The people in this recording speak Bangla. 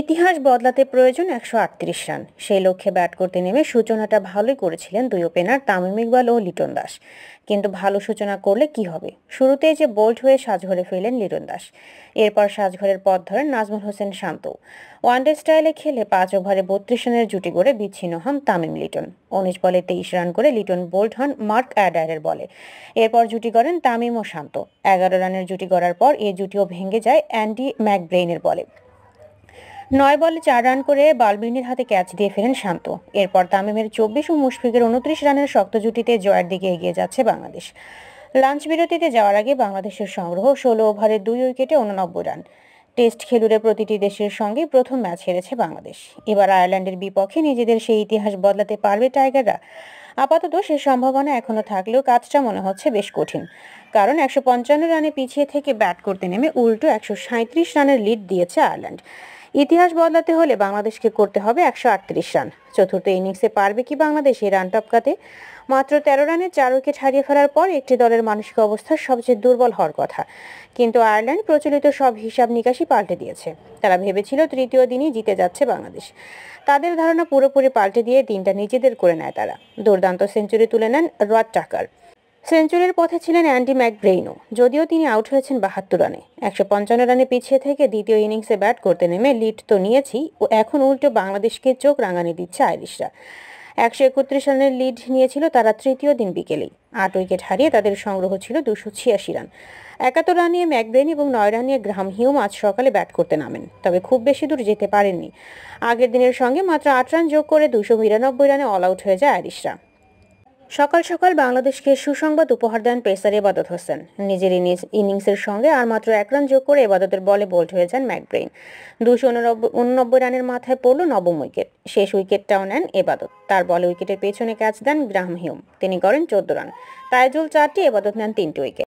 ইতিহাস বদলাতে প্রয়োজন একশো আটত্রিশ রান সেই লক্ষ্যে ব্যাট করতে নেমে সূচনাটা ভালোই করেছিলেন দুই ওপেনার তামিম ইকবাল ও লিটন দাস কিন্তু ভালো সূচনা করলে কি হবে শুরুতেই যে বোল্ড হয়ে সাজঘরে ফেলেন লিটন দাস এরপর সাজঘরের পথ ধরেন নাজমুল হোসেন শান্ত ওয়ানডে স্টাইলে খেলে পাঁচ ওভারে বত্রিশ রানের জুটি করে বিচ্ছিন্ন হন তামিম লিটন উনিশ বলে তেইশ রান করে লিটন বোল্ড হন মার্ক অ্যাডায়ারের বলে এরপর জুটি করেন তামিম ও শান্ত এগারো রানের জুটি করার পর এ জুটিও ভেঙে যায় অ্যান্ডি ম্যাকব্রেইনের বলে নয় বলে চার রান করে বালবিনের হাতে ক্যাচ দিয়ে ফেরেন শান্ত এরপর তামিমের চব্বিশ ও মুশফিকের উনত্রিশ রানের শক্ত জুটিতে জয়ের দিকে এগিয়ে যাচ্ছে বাংলাদেশ লাঞ্চ বিরতিতে যাওয়ার আগে বাংলাদেশের সংগ্রহ ষোলো ওভারে দুই উইকেটে উননব্বই রান টেস্ট খেলুড়ে প্রতিটি দেশের সঙ্গে প্রথম ম্যাচ হেরেছে বাংলাদেশ এবার আয়ারল্যান্ডের বিপক্ষে নিজেদের সেই ইতিহাস বদলাতে পারবে টাইগাররা আপাতত সে সম্ভাবনা এখনও থাকলেও কাজটা মনে হচ্ছে বেশ কঠিন কারণ একশো পঞ্চান্ন রানে পিছিয়ে থেকে ব্যাট করতে নেমে উল্টো একশো রানের লিড দিয়েছে আয়ারল্যান্ড ইতিহাস বদলাতে হলে বাংলাদেশকে করতে হবে একশো রান চতুর্থ ইনিংসে পারবে কি বাংলাদেশ এই রান টপকাতে মাত্র তেরো রানে চার উইকেট হারিয়ে ফেলার পর একটি দলের মানসিক অবস্থা সবচেয়ে দুর্বল হওয়ার কথা কিন্তু আয়ারল্যান্ড প্রচলিত সব হিসাব নিকাশি পাল্টে দিয়েছে তারা ভেবেছিল তৃতীয় দিনই জিতে যাচ্ছে বাংলাদেশ তাদের ধারণা পুরোপুরি পাল্টে দিয়ে দিনটা নিজেদের করে নেয় তারা দুর্দান্ত সেঞ্চুরি তুলে নেন রড টাকার সেঞ্চুরির পথে ছিলেন অ্যান্ডি ম্যাকব্রেইনও যদিও তিনি আউট হয়েছেন বাহাত্তর রানে একশো পঞ্চান্ন রানে পিছিয়ে থেকে দ্বিতীয় ইনিংসে ব্যাট করতে নেমে লিড তো নিয়েছি ও এখন উল্টো বাংলাদেশকে চোখ রাঙানি দিচ্ছে আইরিশরা একশো একত্রিশ রানের লিড নিয়েছিল তারা তৃতীয় দিন বিকেলেই আট উইকেট হারিয়ে তাদের সংগ্রহ ছিল দুশো ছিয়াশি রান একাত্তর রান নিয়ে এবং নয় রান নিয়ে গ্রাহাম হিউম আজ সকালে ব্যাট করতে নামেন তবে খুব বেশি দূর যেতে পারেননি আগের দিনের সঙ্গে মাত্র আট রান যোগ করে দুশো বিরানব্বই রানে অল আউট হয়ে যায় আইরিশরা সকাল সকাল বাংলাদেশকে সুসংবাদ উপহার দেন পেসার এবাদত হোসেন নিজের ইনিংসের সঙ্গে আর মাত্র এক রান যোগ করে এবাদতের বলে বোল্ড হয়ে যান ম্যাকব্রেইন দুশো উননব্বই রানের মাথায় পড়ল নবম উইকেট শেষ উইকেটটাও নেন এবাদত তার বলে উইকেটের পেছনে ক্যাচ দেন গ্রাহাম হিউম তিনি করেন চোদ্দ রান তাইজুল চারটি এবাদত নেন তিনটি উইকেট